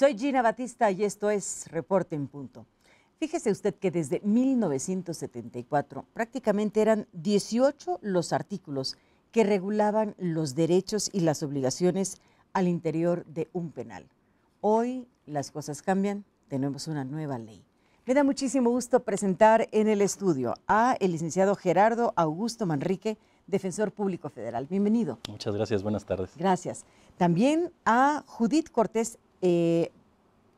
Soy Gina Batista y esto es Reporte en Punto. Fíjese usted que desde 1974 prácticamente eran 18 los artículos que regulaban los derechos y las obligaciones al interior de un penal. Hoy las cosas cambian, tenemos una nueva ley. Me da muchísimo gusto presentar en el estudio a el licenciado Gerardo Augusto Manrique, defensor público federal. Bienvenido. Muchas gracias, buenas tardes. Gracias. También a Judith Cortés eh,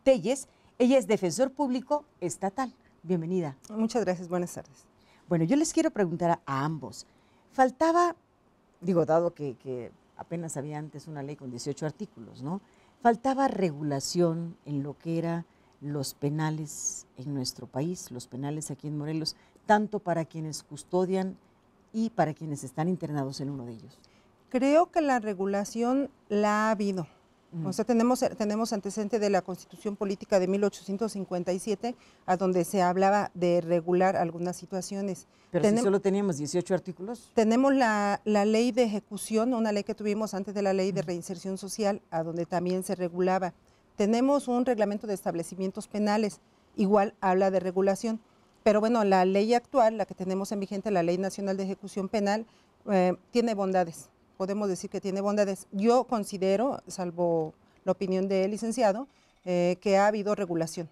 Telles. Ella es defensor público estatal. Bienvenida. Muchas gracias, buenas tardes. Bueno, yo les quiero preguntar a, ambos. Faltaba, digo, dado que, que apenas había antes una ley con 18 artículos, ¿no? Faltaba regulación en lo que eran los penales en nuestro país, los penales aquí en Morelos, tanto para quienes custodian y para quienes están internados en uno de ellos. Creo que la regulación la ha habido. O sea, tenemos, eh, tenemos antecedente de la Constitución Política de 1857, a donde se hablaba de regular algunas situaciones. Pero si solo teníamos 18 artículos. Tenemos la, ley de ejecución, una ley que tuvimos antes de la ley de reinserción social, a donde también se regulaba. Tenemos un reglamento de establecimientos penales, igual habla de regulación. Pero bueno, la ley actual, la que tenemos en vigente, la Ley Nacional de Ejecución Penal, eh, tiene bondades podemos decir que tiene bondades. Yo considero, salvo la opinión del licenciado, eh, que ha habido regulación.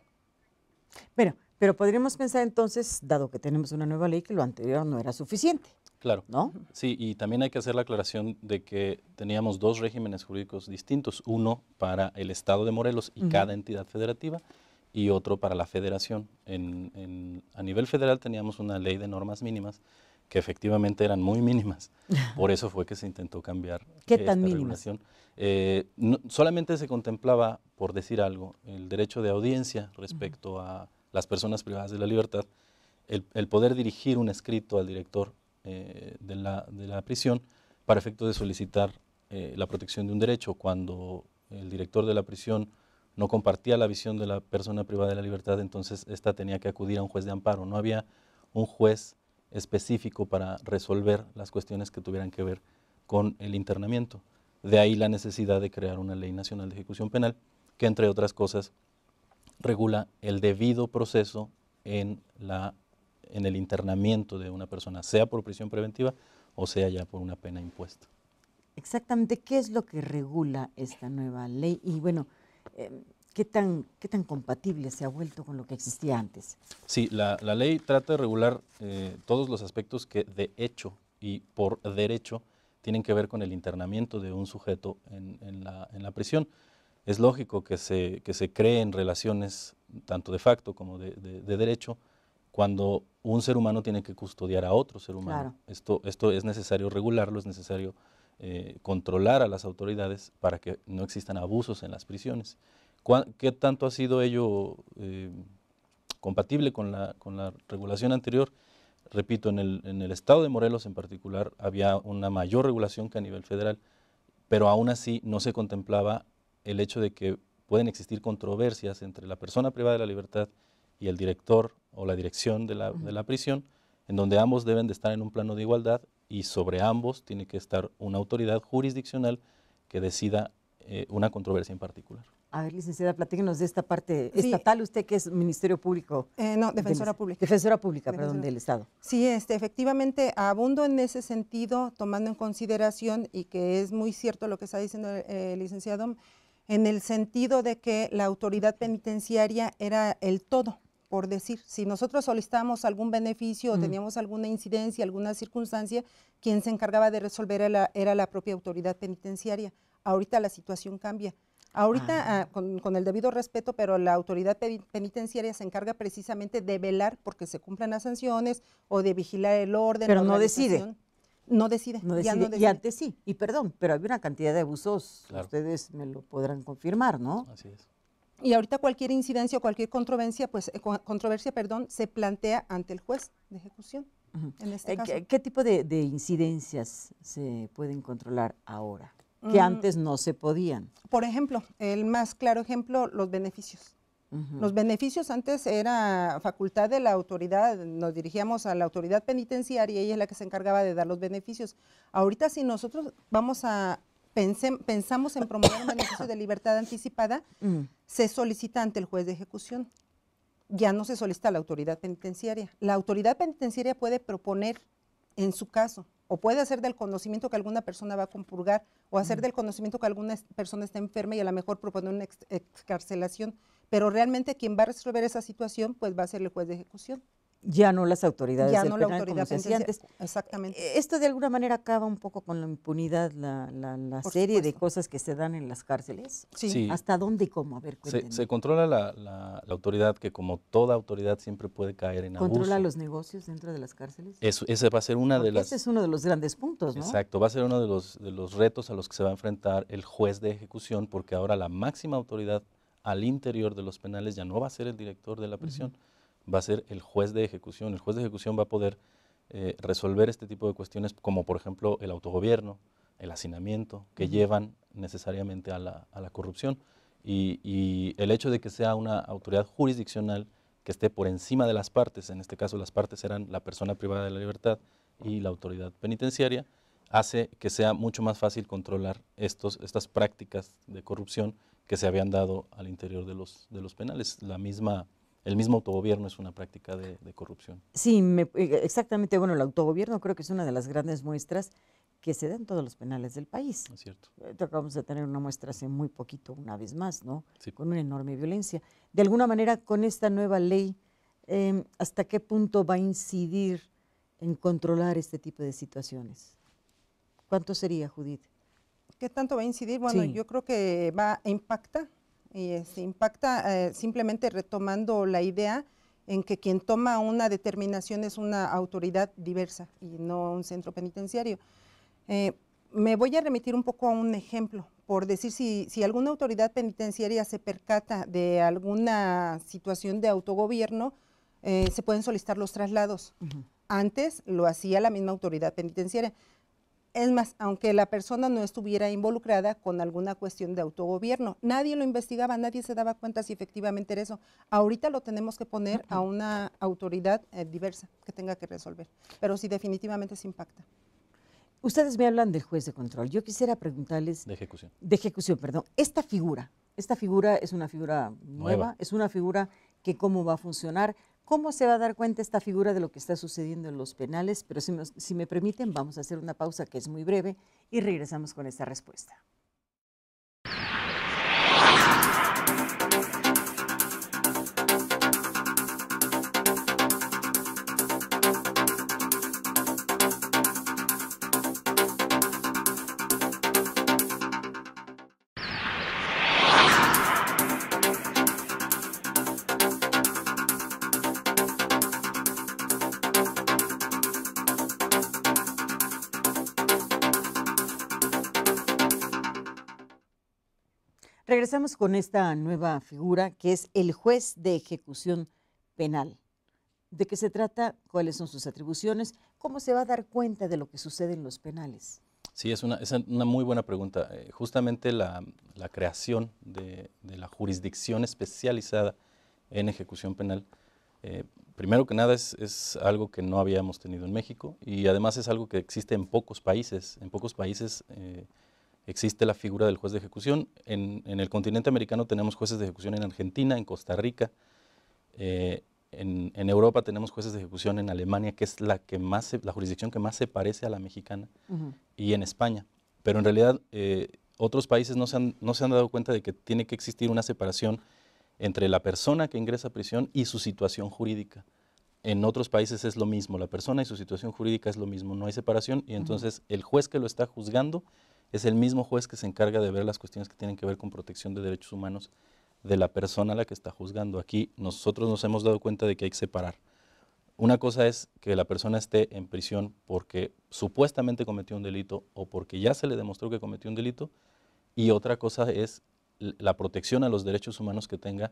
Bueno, pero podríamos pensar entonces, dado que tenemos una nueva ley, que lo anterior no era suficiente. Claro. ¿No? Sí, y también hay que hacer la aclaración de que teníamos dos regímenes jurídicos distintos, uno para el Estado de Morelos y cada entidad federativa y otro para la federación. en, a nivel federal teníamos una ley de normas mínimas que efectivamente eran muy mínimas. Por eso fue que se intentó cambiar esta regulación. Eh, solamente se contemplaba, por decir algo, el derecho de audiencia respecto a las personas privadas de la libertad, el, poder dirigir un escrito al director eh, de, la, prisión para efecto de solicitar eh, la protección de un derecho cuando el director de la prisión no compartía la visión de la persona privada de la libertad, entonces esta tenía que acudir a un juez de amparo. No había un juez específico para resolver las cuestiones que tuvieran que ver con el internamiento. De ahí la necesidad de crear una ley nacional de ejecución penal que, entre otras cosas, regula el debido proceso en, la, en el internamiento de una persona, sea por prisión preventiva o sea ya por una pena impuesta. Exactamente, ¿qué es lo que regula esta nueva ley? Y bueno, em, qué tan, qué tan compatible se ha vuelto con lo que existía antes. Sí, la, ley trata de regular eh, todos los aspectos que de hecho y por derecho tienen que ver con el internamiento de un sujeto en, la, prisión. Es lógico que se, que se creen relaciones tanto de facto como de, derecho cuando un ser humano tiene que custodiar a otro ser humano. Esto, esto es necesario regularlo, es necesario eh, controlar a las autoridades para que no existan abusos en las prisiones. ¿Qué tanto ha sido ello eh, compatible con la, regulación anterior? Repito, en el, estado de Morelos en particular había una mayor regulación que a nivel federal, pero aún así no se contemplaba el hecho de que pueden existir controversias entre la persona privada de la libertad y el director o la dirección de la, prisión, en donde ambos deben de estar en un plano de igualdad y sobre ambos tiene que estar una autoridad jurisdiccional que decida eh, una controversia en particular. A ver, licenciada, platíquenos de esta parte estatal, usted que es Ministerio Público. Eh, no, Defensora Pública. Defensora Pública, perdón, del Estado. Sí, este, efectivamente, abundo en ese sentido, tomando en consideración, y que es muy cierto lo que está diciendo el licenciado, en el sentido de que la autoridad penitenciaria era el todo, por decir. Si nosotros solicitamos algún beneficio o mm. teníamos alguna incidencia, alguna circunstancia, quien se encargaba de resolver era la propia autoridad penitenciaria. Ahorita la situación cambia Ahorita, ah. Ah, con, el debido respeto, pero la autoridad penitenciaria se encarga precisamente de velar porque se cumplan las sanciones o de vigilar el orden. Pero no decide. No decide, no decide. Y antes sí. Y perdón, pero había una cantidad de abusos. Ustedes me lo podrán confirmar, ¿no? Así es. Y ahorita cualquier incidencia o cualquier controversia, pues, eh, controversia, perdón, se plantea ante el juez de ejecución. en este caso. ¿qué, tipo de, de incidencias se pueden controlar ahora? que mm. antes no se podían. Por ejemplo, el más claro ejemplo, los beneficios. Los beneficios antes era facultad de la autoridad, nos dirigíamos a la autoridad penitenciaria y ella es la que se encargaba de dar los beneficios. Ahorita si nosotros vamos a pensamos en promover un beneficio de libertad anticipada, mm. se solicita ante el juez de ejecución. Ya no se solicita a la autoridad penitenciaria. La autoridad penitenciaria puede proponer en su caso o puede hacer del conocimiento que alguna persona va a compurgar o hacer del conocimiento que alguna persona está enferma y a lo mejor proponer una excarcelación, pero realmente quien va a resolver esa situación pues va a ser el juez de ejecución. Ya no las autoridades Exactamente. Esto de alguna manera acaba un poco con la impunidad, la, serie de cosas que se dan en las cárceles. Sí. ¿Hasta dónde y cómo? se, controla la, autoridad, que como toda autoridad siempre puede caer en ¿Controla ¿Controla los negocios dentro de las cárceles? Eso, ese va a ser una de las... Ese es uno de los grandes puntos, ¿no? Exacto, va a ser uno de los, retos a los que se va a enfrentar el juez de ejecución, porque ahora la máxima autoridad al interior de los penales ya no va a ser el director de la prisión, va a ser el juez de ejecución. El juez de ejecución va a poder eh, resolver este tipo de cuestiones como por ejemplo el autogobierno, el hacinamiento, que llevan necesariamente a la, a la corrupción. Y, y, el hecho de que sea una autoridad jurisdiccional que esté por encima de las partes, en este caso las partes eran la persona privada de la libertad y la autoridad penitenciaria, hace que sea mucho más fácil controlar estos, estas prácticas de corrupción que se habían dado al interior de los, de los penales. La misma el mismo autogobierno es una práctica de, corrupción. Sí, eh, exactamente. Bueno, el autogobierno creo que es una de las grandes muestras que se dan todos los penales del país. Es cierto. Eh, acabamos de tener una muestra hace muy poquito, una vez más, ¿no? Sí. Con una enorme violencia. De alguna manera, con esta nueva ley, em, ¿hasta qué punto va a incidir en controlar este tipo de situaciones? ¿Cuánto sería, Judith? ¿Qué tanto va a incidir? Bueno, yo creo que va a impactar y se este, impacta eh, simplemente retomando la idea en que quien toma una determinación es una autoridad diversa y no un centro penitenciario. Eh, me voy a remitir un poco a un ejemplo, por decir si, si alguna autoridad penitenciaria se percata de alguna situación de autogobierno, eh, se pueden solicitar los traslados. Antes lo hacía la misma autoridad penitenciaria. Es más, aunque la persona no estuviera involucrada con alguna cuestión de autogobierno, nadie lo investigaba, nadie se daba cuenta si efectivamente era eso. Ahorita lo tenemos que poner a una autoridad eh, diversa que tenga que resolver, pero sí definitivamente se impacta. Ustedes me hablan del juez de control. Yo quisiera preguntarles... De ejecución. De ejecución, perdón. Esta figura, esta figura es una figura nueva. es una figura que cómo va a funcionar. ¿Cómo se va a dar cuenta esta figura de lo que está sucediendo en los penales? Pero si me, si me permiten, vamos a hacer una pausa que es muy breve y regresamos con esta respuesta. regresamos con esta nueva figura que es el juez de ejecución penal. ¿De qué se trata? ¿Cuáles son sus atribuciones? ¿Cómo se va a dar cuenta de lo que sucede en los penales? Sí, es una, muy buena pregunta. Eh, justamente la, creación de, la jurisdicción especializada en ejecución penal, eh, primero que nada es, algo que no habíamos tenido en México y además es algo que existe en pocos países. En pocos países eh, existe la figura del juez de ejecución. En, el continente americano tenemos jueces de ejecución en Argentina, en Costa Rica. Eh, en, Europa tenemos jueces de ejecución en Alemania, que es la, que más la jurisdicción que más se parece a la mexicana, y en España. Pero en realidad eh, otros países no se, han, dado cuenta de que tiene que existir una separación entre la persona que ingresa a prisión y su situación jurídica. En otros países es lo mismo, la persona y su situación jurídica es lo mismo, no hay separación y entonces el juez que lo está juzgando es el mismo juez que se encarga de ver las cuestiones que tienen que ver con protección de derechos humanos de la persona a la que está juzgando. Aquí nosotros nos hemos dado cuenta de que hay que separar. Una cosa es que la persona esté en prisión porque supuestamente cometió un delito o porque ya se le demostró que cometió un delito y otra cosa es la protección a los derechos humanos que tenga,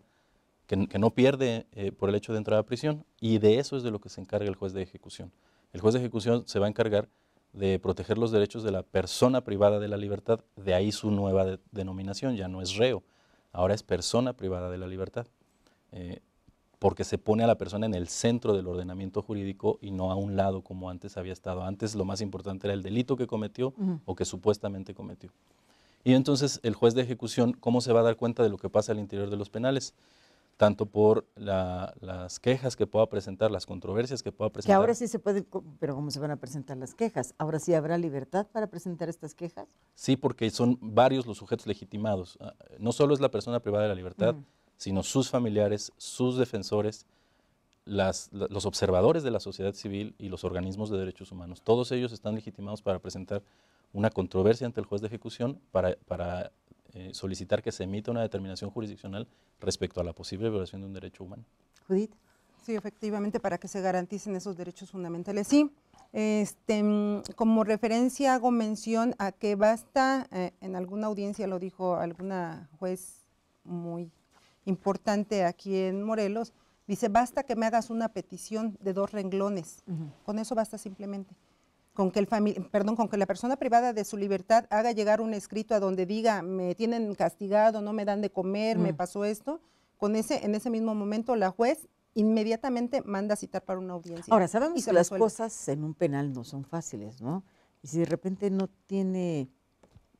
que, no pierde eh, por el hecho de entrar a prisión y de eso es de lo que se encarga el juez de ejecución. El juez de ejecución se va a encargar de proteger los derechos de la persona privada de la libertad, de ahí su nueva denominación, ya no es reo, ahora es persona privada de la libertad, eh, porque se pone a la persona en el centro del ordenamiento jurídico y no a un lado como antes había estado. Antes lo más importante era el delito que cometió o que supuestamente cometió. Y entonces el juez de ejecución, ¿cómo se va a dar cuenta de lo que pasa al interior de los penales? tanto por las quejas que pueda presentar, las controversias que pueda presentar. Que ahora sí se puede, pero ¿cómo se van a presentar las quejas? ¿Ahora sí habrá libertad para presentar estas quejas? Sí, porque son varios los sujetos legitimados. Ah, no solo es la persona privada de la libertad, sino sus familiares, sus defensores, los observadores de la sociedad civil y los organismos de derechos humanos. Todos ellos están legitimados para presentar una controversia ante el juez de ejecución para eh, solicitar que se emita una determinación jurisdiccional respecto a la posible violación de un derecho humano. Judith. Sí, efectivamente, para que se garanticen esos derechos fundamentales. Sí, este, como referencia hago mención a que basta, eh, en alguna audiencia lo dijo alguna juez muy importante aquí en Morelos, dice, basta que me hagas una petición de dos renglones. Con eso basta simplemente con que, perdón, con que la persona privada de su libertad haga llegar un escrito a donde diga, me tienen castigado, no me dan de comer, me mm. pasó esto, con ese, en ese mismo momento la juez inmediatamente manda a citar para una audiencia. Ahora, sabemos que las cosas en un penal no son fáciles, ¿no? Y si de repente no tiene,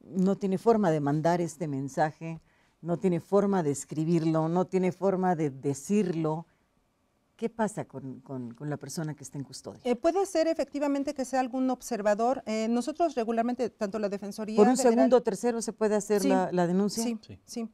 no tiene forma de mandar este mensaje, no tiene forma de escribirlo, no tiene forma de decirlo, ¿Qué pasa con, la persona que está en custodia? Eh, puede ser efectivamente que sea algún observador. Eh, nosotros regularmente, tanto la Defensoría... ¿Por un segundo o tercero se puede hacer la, denuncia? Sí, sí.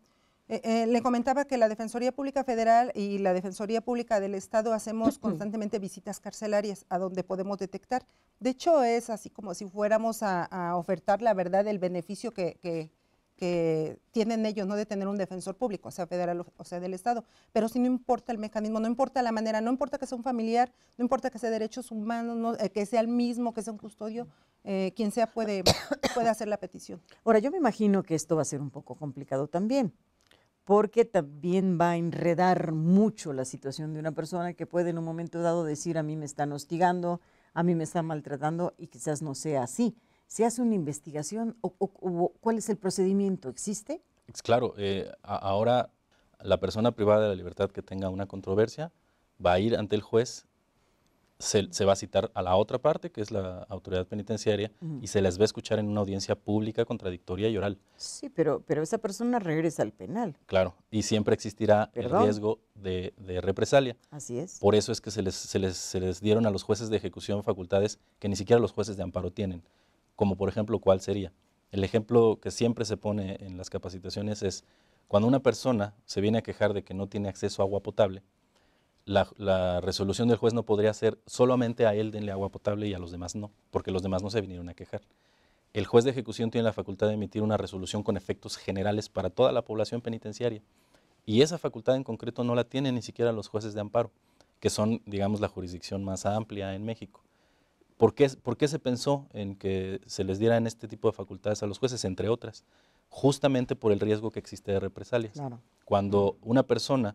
Eh, le comentaba que la Defensoría Pública Federal y la Defensoría Pública del Estado hacemos constantemente visitas carcelarias a donde podemos detectar. De hecho, es así como si fuéramos a, ofertar la verdad, el beneficio que que tienen ellos, ¿no? De tener un defensor público, sea federal o sea del Estado. Pero si no importa el mecanismo, no importa la manera, no importa que sea un familiar, no importa que sea derechos humanos, eh, que sea el mismo, que sea un custodio, eh, quien sea puede, puede hacer la petición. Ahora, yo me imagino que esto va a ser un poco complicado también, porque también va a enredar mucho la situación de una persona que puede en un momento dado decir, a mí me están hostigando, a mí me están maltratando, y quizás no sea así. ¿Se hace una investigación o, cuál es el procedimiento? ¿Existe? Claro, eh, ahora la persona privada de la libertad que tenga una controversia va a ir ante el juez, se, va a citar a la otra parte, que es la autoridad penitenciaria, y se les va a escuchar en una audiencia pública, contradictoria y oral. Sí, pero, esa persona regresa al penal. Claro, y siempre existirá el riesgo de, represalia. Así es. Por eso es que se les dieron a los jueces de ejecución facultades que ni siquiera los jueces de amparo tienen como por ejemplo, ¿cuál sería? El ejemplo que siempre se pone en las capacitaciones es cuando una persona se viene a quejar de que no tiene acceso a agua potable, la, resolución del juez no podría ser solamente a él denle agua potable y a los demás no, porque los demás no se vinieron a quejar. El juez de ejecución tiene la facultad de emitir una resolución con efectos generales para toda la población penitenciaria. Y esa facultad en concreto no la tienen ni siquiera los jueces de amparo, que son, digamos, la jurisdicción más amplia en México. ¿Por qué, se pensó en que se les dieran este tipo de facultades a los jueces, entre otras? Justamente por el riesgo que existe de represalias. Cuando una persona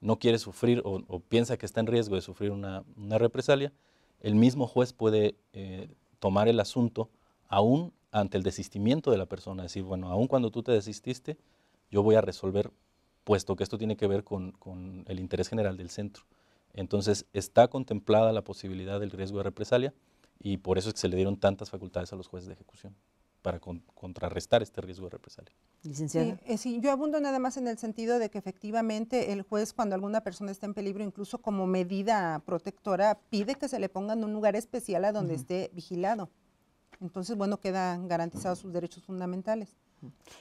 no quiere sufrir o, piensa que está en riesgo de sufrir una, represalia, el mismo juez puede eh, tomar el asunto aún ante el desistimiento de la persona. Decir, bueno, aún cuando tú te desististe, yo voy a resolver, puesto que esto tiene que ver con el interés general del centro. Entonces, está contemplada la posibilidad del riesgo de represalia y por eso es que se le dieron tantas facultades a los jueces de ejecución para contrarrestar este riesgo de represalia. Licenciada. Eh, sí, yo abundo nada más en el sentido de que efectivamente el juez cuando alguna persona está en peligro, incluso como medida protectora, pide que se le ponga en un lugar especial a donde esté vigilado. Entonces, bueno, quedan garantizados sus derechos fundamentales.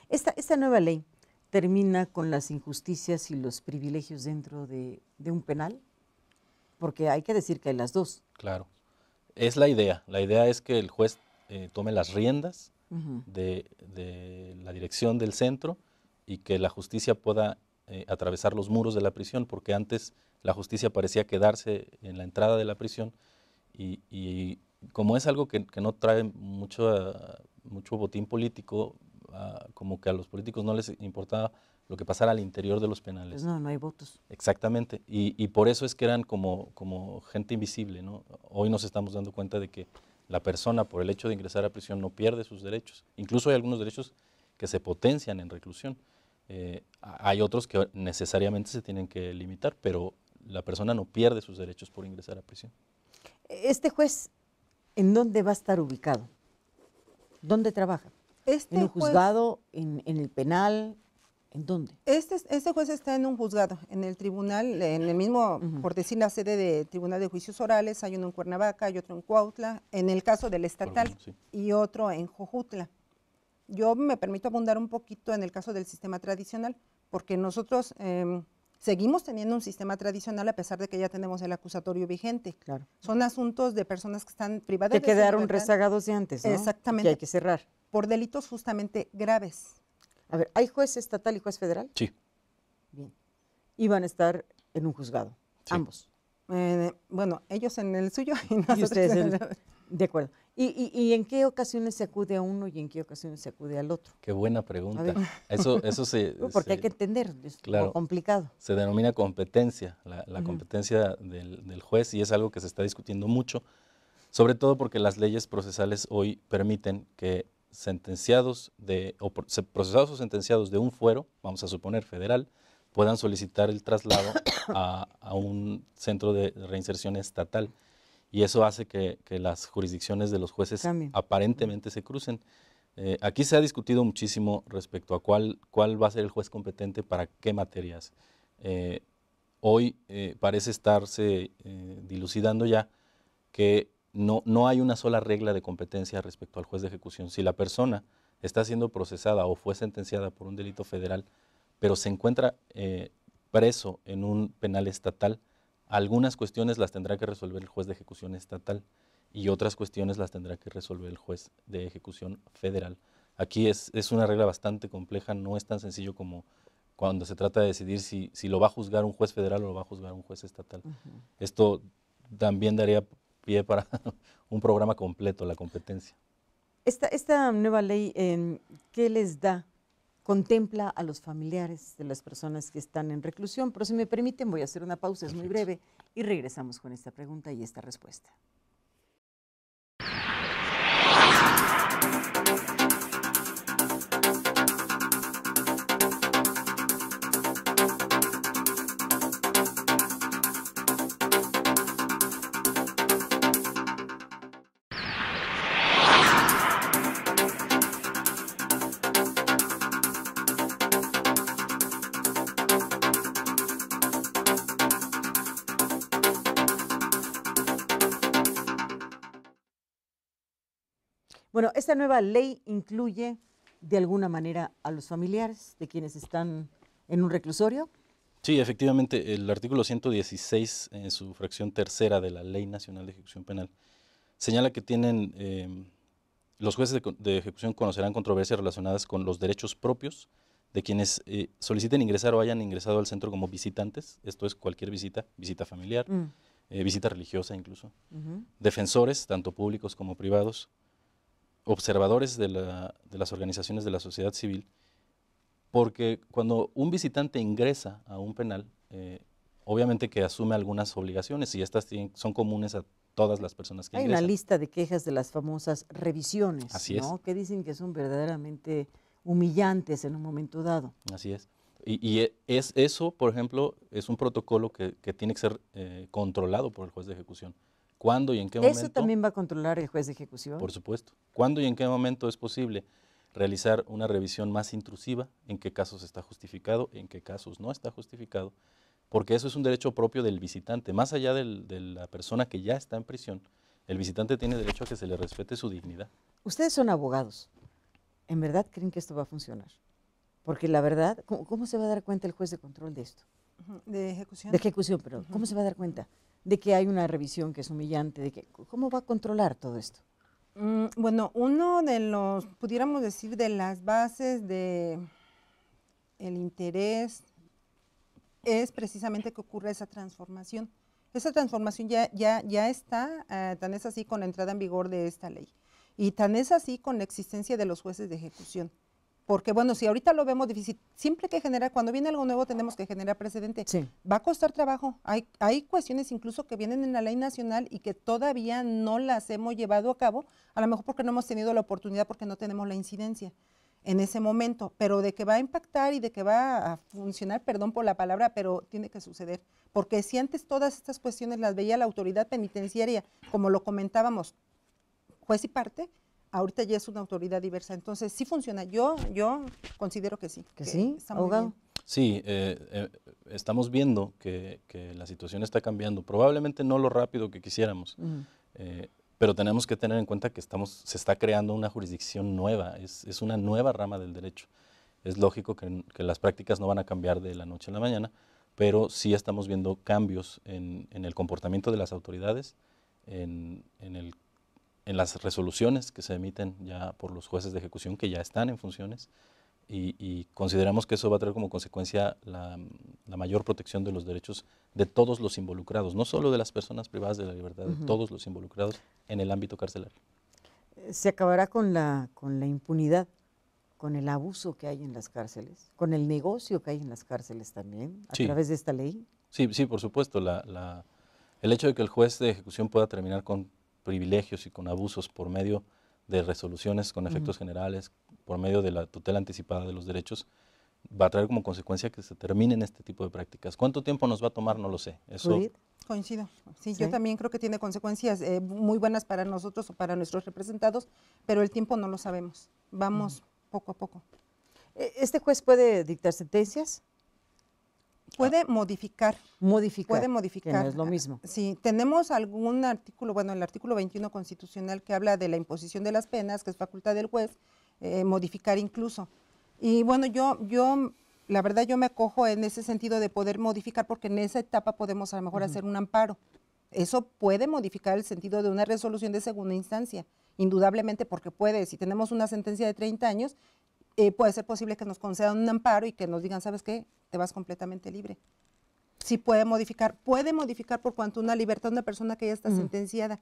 Esta, esta nueva ley termina con las injusticias y los privilegios dentro de un penal, porque hay que decir que hay las dos. Claro es la idea. La idea es que el juez eh, tome las riendas de, la dirección del centro y que la justicia pueda eh, atravesar los muros de la prisión, porque antes la justicia parecía quedarse en la entrada de la prisión y, como es algo que, no trae mucho, mucho botín político, ah, como que a los políticos no les importaba lo que pasara al interior de los penales. Pues no, no hay votos. Exactamente, y, por eso es que eran como, como gente invisible, ¿no? Hoy nos estamos dando cuenta de que la persona, por el hecho de ingresar a prisión, no pierde sus derechos. Incluso hay algunos derechos que se potencian en reclusión. Eh, hay otros que necesariamente se tienen que limitar, pero la persona no pierde sus derechos por ingresar a prisión. Este juez, ¿en dónde va a estar ubicado? ¿Dónde trabaja? Este ¿En el juzgado? ¿En el penal? ¿En dónde? Este, este juez está en un juzgado, en el tribunal, en el mismo, por decir la sede de Tribunal de Juicios Orales, hay uno en Cuernavaca, hay otro en Cuautla, en el caso del estatal, y otro en Jojutla. Yo me permito abundar un poquito en el caso del sistema tradicional, porque nosotros em, seguimos teniendo un sistema tradicional a pesar de que ya tenemos el acusatorio vigente. Claro. Son asuntos de personas que están privadas de Que quedaron rezagados de antes, ¿no? Exactamente. Que hay que cerrar. Por delitos justamente graves a ver, ¿hay juez estatal y juez federal? Sí. Bien. Y van a estar en un juzgado, ambos. Eh, bueno, ellos en el suyo y nosotros ustedes en el... De acuerdo. ¿Y, en qué ocasiones se acude a uno y en qué ocasiones se acude al otro? Qué buena pregunta. Eso, eso se... Porque hay que entender, es complicado. Se denomina competencia, la, competencia del, juez y es algo que se está discutiendo mucho, sobre todo porque las leyes procesales hoy permiten que sentenciados de, procesados o sentenciados de un fuero, vamos a suponer federal, puedan solicitar el traslado a, un centro de reinserción estatal. Y eso hace que, las jurisdicciones de los jueces aparentemente se crucen. Eh, aquí se ha discutido muchísimo respecto a cuál, cuál va a ser el juez competente para qué materias. Eh, hoy eh, parece estarse dilucidando ya que no, hay una sola regla de competencia respecto al juez de ejecución. Si la persona está siendo procesada o fue sentenciada por un delito federal, pero se encuentra eh, preso en un penal estatal, algunas cuestiones las tendrá que resolver el juez de ejecución estatal y otras cuestiones las tendrá que resolver el juez de ejecución federal. Aquí es, una regla bastante compleja, no es tan sencillo como cuando se trata de decidir si, si lo va a juzgar un juez federal o lo va a juzgar un juez estatal. Esto también daría pie para un programa completo, la competencia. Esta, esta nueva ley, em, ¿qué les da? Contempla a los familiares de las personas que están en reclusión, pero si me permiten voy a hacer una pausa, es muy breve, y regresamos con esta pregunta y esta respuesta. Esta nueva ley incluye de alguna manera a los familiares de quienes están en un reclusorio. Sí, efectivamente, el artículo 116, en su fracción tercera de la Ley Nacional de Ejecución Penal, señala que tienen em, los jueces de, ejecución conocerán controversias relacionadas con los derechos propios de quienes eh, soliciten ingresar o hayan ingresado al centro como visitantes, esto es cualquier visita, visita familiar, mm. eh, visita religiosa incluso, defensores, tanto públicos como privados, observadores de, las organizaciones de la sociedad civil, porque cuando un visitante ingresa a un penal, eh, obviamente que asume algunas obligaciones y estas son comunes a todas las personas que Hay ingresan. Hay una lista de quejas de las famosas revisiones, Así ¿no? que dicen que son verdaderamente humillantes en un momento dado. Así es. Y, e, es, eso, por ejemplo, es un protocolo que, tiene que ser eh, controlado por el juez de ejecución. ¿Cuándo y en qué momento? ¿Eso también va a controlar el juez de ejecución? Por supuesto. ¿Cuándo y en qué momento es posible realizar una revisión más intrusiva? ¿En qué casos está justificado? ¿En qué casos no está justificado? Porque eso es un derecho propio del visitante. Más allá de la persona que ya está en prisión, el visitante tiene derecho a que se le respete su dignidad. Ustedes son abogados. ¿En verdad creen que esto va a funcionar? Porque la verdad, ¿cómo, se va a dar cuenta el juez de control de esto? De ejecución. De ejecución, pero ¿cómo se va a dar cuenta? de que hay una revisión que es humillante, de que cómo va a controlar todo esto. Mm, bueno, uno de los, pudiéramos decir, de las bases de el interés es precisamente que ocurra esa transformación. Esa transformación ya, ya, ya está, eh, tan es así con la entrada en vigor de esta ley y tan es así con la existencia de los jueces de ejecución. Porque bueno, si ahorita lo vemos difícil, siempre que generar, cuando viene algo nuevo tenemos que generar precedente. Sí. Va a costar trabajo. Hay, hay cuestiones incluso que vienen en la ley nacional y que todavía no las hemos llevado a cabo, a lo mejor porque no hemos tenido la oportunidad, porque no tenemos la incidencia en ese momento, pero de que va a impactar y de que va a funcionar, perdón por la palabra, pero tiene que suceder. Porque si antes todas estas cuestiones las veía la autoridad penitenciaria, como lo comentábamos, juez y parte, ahorita ya es una autoridad diversa. Entonces, sí funciona. Yo, yo considero que sí. ¿Que, sí, Sí, eh, eh, estamos viendo que, la situación está cambiando. Probablemente no lo rápido que quisiéramos, eh, pero tenemos que tener en cuenta que estamos, se está creando una jurisdicción nueva, es, es una nueva rama del derecho. Es lógico que, que, las prácticas no van a cambiar de la noche a la mañana, pero sí estamos viendo cambios en, en el comportamiento de las autoridades, en, en el en las resoluciones que se emiten ya por los jueces de ejecución que ya están en funciones y, consideramos que eso va a traer como consecuencia la, mayor protección de los derechos de todos los involucrados, no solo de las personas privadas de la libertad, de todos los involucrados en el ámbito carcelario. Se acabará con la, con la impunidad, con el abuso que hay en las cárceles, con el negocio que hay en las cárceles también, a través de esta ley. Sí, sí, por supuesto. la, el hecho de que el juez de ejecución pueda terminar con privilegios y con abusos por medio de resoluciones con efectos generales, por medio de la tutela anticipada de los derechos, va a traer como consecuencia que se terminen este tipo de prácticas. ¿Cuánto tiempo nos va a tomar? No lo sé. Eso, Coincido. Sí, yo también creo que tiene consecuencias eh, muy buenas para nosotros o para nuestros representados, pero el tiempo no lo sabemos. Vamos poco a poco. Eh, ¿Este juez puede dictar sentencias? puede modificar. Modificar. Puede modificar. es lo mismo. Sí, tenemos algún artículo, bueno, el artículo 21 constitucional que habla de la imposición de las penas, que es facultad del juez, eh, modificar incluso. Y bueno, yo, yo, la verdad, yo me acojo en ese sentido de poder modificar, porque en esa etapa podemos a lo mejor hacer un amparo. Eso puede modificar el sentido de una resolución de segunda instancia, indudablemente, porque puede, si tenemos una sentencia de 30 años, eh, puede ser posible que nos concedan un amparo y que nos digan, ¿sabes qué? Te vas completamente libre. Si puede modificar, puede modificar por cuanto una libertad de una persona que ya está sentenciada.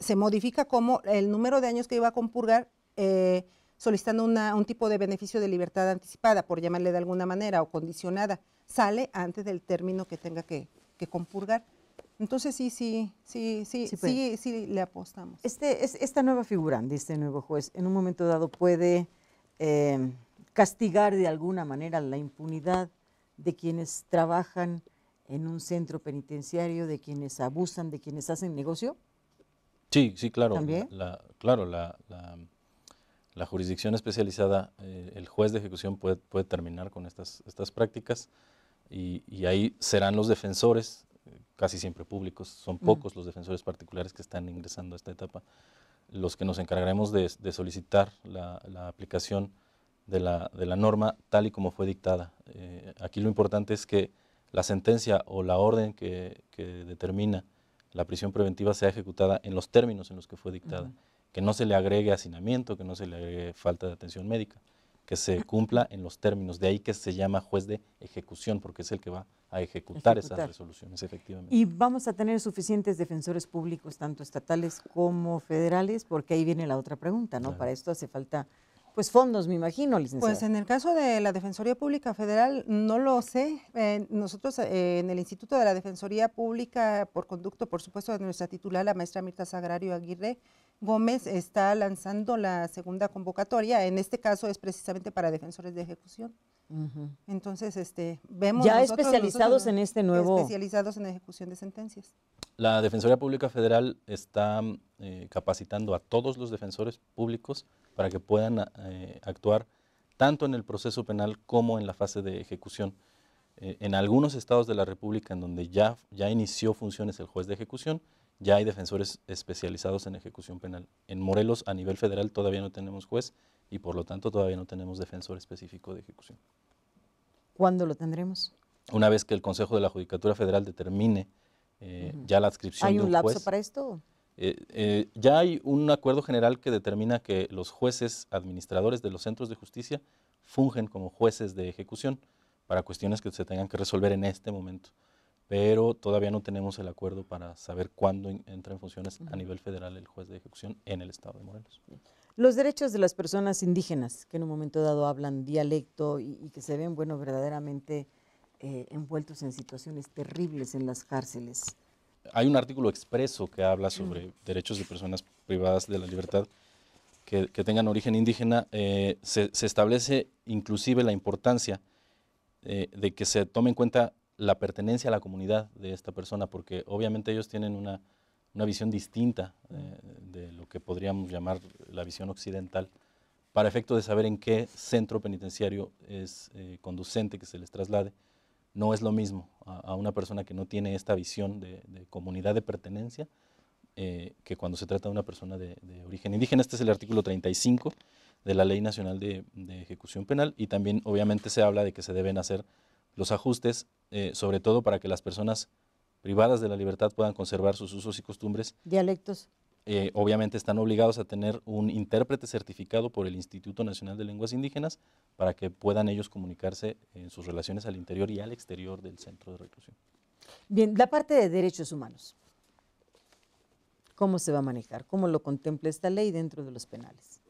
Se modifica como el número de años que iba a compurgar eh, solicitando un tipo de beneficio de libertad anticipada, por llamarle de alguna manera, o condicionada. Sale antes del término que tenga que, que compurgar. Entonces sí, sí, sí, sí, sí, sí, sí, le apostamos. Este, es, esta nueva figura de este nuevo juez, en un momento dado puede Em, castigar de alguna manera la impunidad de quienes trabajan en un centro penitenciario, de quienes abusan, de quienes hacen negocio? Sí, sí, claro. ¿También? La, claro, la, jurisdicción especializada, eh, el juez de ejecución puede, terminar con estas, prácticas y, ahí serán los defensores, eh, casi siempre públicos, son mm. pocos los defensores particulares que están ingresando a esta etapa, los que nos encargaremos de, solicitar la, aplicación de la, norma tal y como fue dictada. Eh, aquí lo importante es que la sentencia o la orden que, determina la prisión preventiva sea ejecutada en los términos en los que fue dictada, que no se le agregue hacinamiento, que no se le agregue falta de atención médica, que se cumpla en los términos. De ahí que se llama juez de ejecución, porque es el que va a ejecutar, esas resoluciones, efectivamente. Y vamos a tener suficientes defensores públicos, tanto estatales como federales, porque ahí viene la otra pregunta, ¿no? Para esto hace falta pues fondos, me imagino, licenciada. Pues en el caso de la Defensoría Pública Federal, no lo sé. Eh, nosotros eh, en el Instituto de la Defensoría Pública, por conducto, por supuesto, de nuestra titular, la maestra Mirta Sagrario Aguirre Gómez, está lanzando la segunda convocatoria. En este caso es precisamente para defensores de ejecución. Entonces, este, vemos... Ya especializados en este nuevo... Especializados en ejecución de sentencias. La Defensoría Pública Federal está eh, capacitando a todos los defensores públicos para que puedan eh, actuar tanto en el proceso penal como en la fase de ejecución. Eh, en algunos estados de la República en donde ya, ya inició funciones el juez de ejecución, ya hay defensores especializados en ejecución penal. En Morelos, a nivel federal, todavía no tenemos juez, y por lo tanto todavía no tenemos defensor específico de ejecución. ¿Cuándo lo tendremos? Una vez que el Consejo de la Judicatura Federal determine eh, ya la adscripción ¿Hay de un, un lapso para esto? Eh, eh, ya hay un acuerdo general que determina que los jueces administradores de los centros de justicia fungen como jueces de ejecución para cuestiones que se tengan que resolver en este momento. Pero todavía no tenemos el acuerdo para saber cuándo entra en funciones a nivel federal el juez de ejecución en el estado de Morelos. Los derechos de las personas indígenas, que en un momento dado hablan dialecto y, que se ven, bueno, verdaderamente eh, envueltos en situaciones terribles en las cárceles. Hay un artículo expreso que habla mm. sobre derechos de personas privadas de la libertad que, tengan origen indígena. Eh, se, establece inclusive la importancia eh, de que se tome en cuenta la pertenencia a la comunidad de esta persona, porque obviamente ellos tienen una una visión distinta eh, de lo que podríamos llamar la visión occidental, para efecto de saber en qué centro penitenciario es eh, conducente que se les traslade. No es lo mismo a, una persona que no tiene esta visión de, comunidad de pertenencia eh, que cuando se trata de una persona de, origen indígena. Este es el artículo 35 de la Ley Nacional de, de Ejecución Penal y también obviamente se habla de que se deben hacer los ajustes, sobre todo para que las personas privadas de la libertad puedan conservar sus usos y costumbres. Dialectos. Eh, obviamente están obligados a tener un intérprete certificado por el Instituto Nacional de Lenguas Indígenas para que puedan ellos comunicarse en sus relaciones al interior y al exterior del centro de reclusión. Bien, la parte de derechos humanos. ¿Cómo se va a manejar? ¿Cómo lo contempla esta ley dentro de los penales?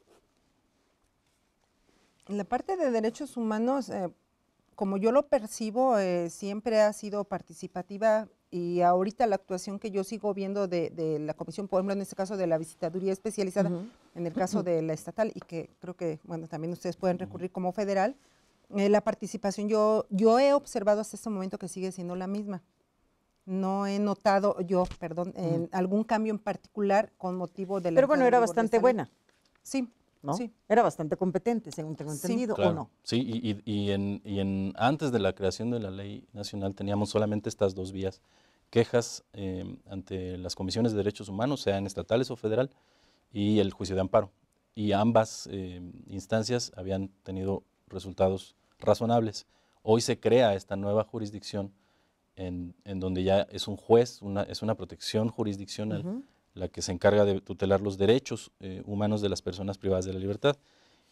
En la parte de derechos humanos, eh, como yo lo percibo, eh, siempre ha sido participativa y ahorita la actuación que yo sigo viendo de, la comisión, por ejemplo, en este caso de la visitaduría especializada, en el caso de la estatal, y que creo que, bueno, también ustedes pueden recurrir como federal, eh, la participación yo, yo he observado hasta este momento que sigue siendo la misma. No he notado yo, perdón, algún cambio en particular con motivo de la... Pero bueno, era bastante buena. Sí, Sí. Era bastante competente, según tengo entendido, ¿o no? Sí, y, en, antes de la creación de la ley nacional teníamos solamente estas dos vías, quejas eh, ante las comisiones de derechos humanos, sean estatales o federal, y el juicio de amparo. Y ambas eh, instancias habían tenido resultados razonables. Hoy se crea esta nueva jurisdicción en, donde ya es un juez, una, es una protección jurisdiccional la que se encarga de tutelar los derechos eh, humanos de las personas privadas de la libertad.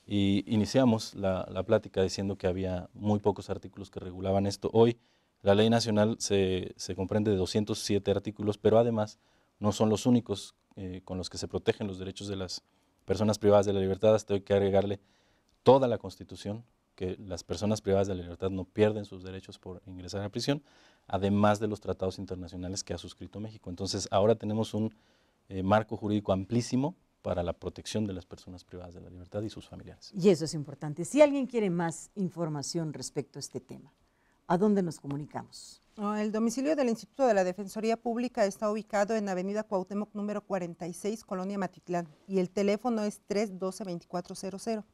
Y iniciamos la, plática diciendo que había muy pocos artículos que regulaban esto. Hoy la ley nacional se, comprende de 207 artículos, pero además no son los únicos eh, con los que se protegen los derechos de las personas privadas de la libertad. Hasta hay que agregarle toda la Constitución, que las personas privadas de la libertad no pierden sus derechos por ingresar a prisión, además de los tratados internacionales que ha suscrito México. Entonces ahora tenemos un eh, marco jurídico amplísimo para la protección de las personas privadas de la libertad y sus familiares. Y eso es importante. Si alguien quiere más información respecto a este tema, ¿a dónde nos comunicamos? Oh, el domicilio del Instituto de la Defensoría Pública está ubicado en Avenida Cuauhtémoc número 46, Colonia Matitlán, y el teléfono es 312-2400.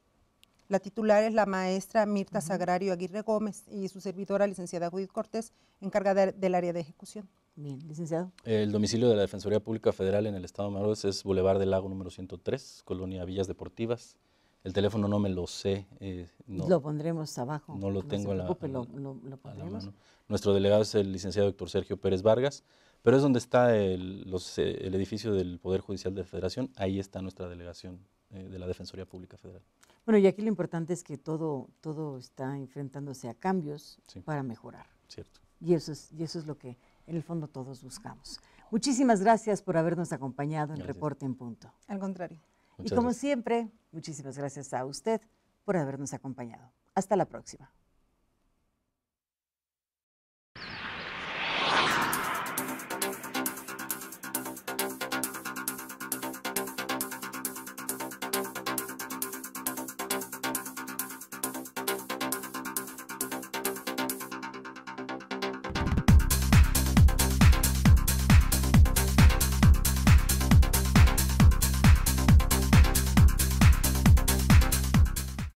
La titular es la maestra Mirta Sagrario Aguirre Gómez y su servidora, licenciada Judith Cortés, encargada del área de ejecución. Bien, licenciado. El domicilio de la Defensoría Pública Federal en el Estado de Morelos es Boulevard del Lago número 103, Colonia Villas Deportivas. El teléfono no me lo sé. Eh, lo pondremos abajo. No lo tengo a la, mano. Nuestro delegado es el licenciado Doctor Sergio Pérez Vargas, pero es donde está el, eh, edificio del Poder Judicial de Federación. Ahí está nuestra delegación eh, de la Defensoría Pública Federal. Bueno, y aquí lo importante es que todo, todo está enfrentándose a cambios para mejorar. Cierto. Y eso es, y eso es lo que en el fondo todos buscamos. Muchísimas gracias por habernos acompañado en Reporte en Punto. Al contrario. y como siempre, muchísimas gracias a usted por habernos acompañado. Hasta la próxima.